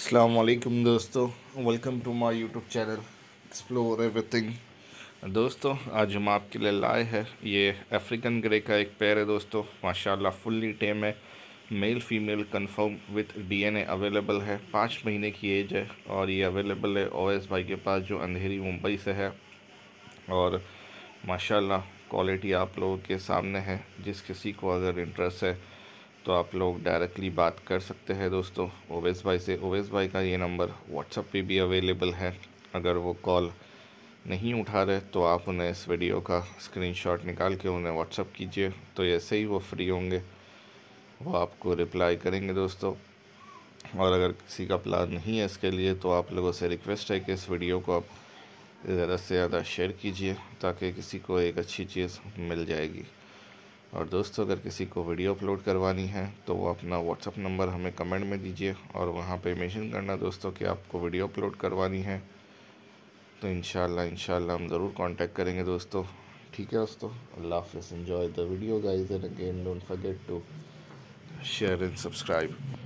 असलकम दोस्तों welcome to my YouTube channel explore everything दोस्तों आज हम आपके लिए लाए हैं ये अफ्रीकन ग्रे का एक पैर है दोस्तों माशाल्लाह फुल्ली टेम है male female confirm with DNA available है पाँच महीने की एज है और ये अवेलेबल है ओएस भाई के पास जो अंधेरी मुंबई से है और माशाल्लाह क्वालिटी आप लोगों के सामने है जिस किसी को अगर इंटरेस्ट है तो आप लोग डायरेक्टली बात कर सकते हैं दोस्तों ओवेस भाई से ओवेस भाई का ये नंबर व्हाट्सअप पे भी अवेलेबल है अगर वो कॉल नहीं उठा रहे तो आप उन्हें इस वीडियो का स्क्रीनशॉट निकाल के उन्हें व्हाट्सअप कीजिए तो ऐसे ही वो फ्री होंगे वो आपको रिप्लाई करेंगे दोस्तों और अगर किसी का प्लान नहीं है इसके लिए तो आप लोगों से रिक्वेस्ट है कि इस वीडियो को आप ज़्यादा से ज़्यादा शेयर कीजिए ताकि किसी को एक अच्छी चीज़ मिल जाएगी और दोस्तों अगर किसी को वीडियो अपलोड करवानी है तो वो अपना व्हाट्सअप नंबर हमें कमेंट में दीजिए और वहाँ पे मेंशन करना दोस्तों कि आपको वीडियो अपलोड करवानी है तो इन शाला हम ज़रूर कांटेक्ट करेंगे दोस्तों ठीक है दोस्तों अल्लाह हाफ enjoy the video guys and again don't forget to share and subscribe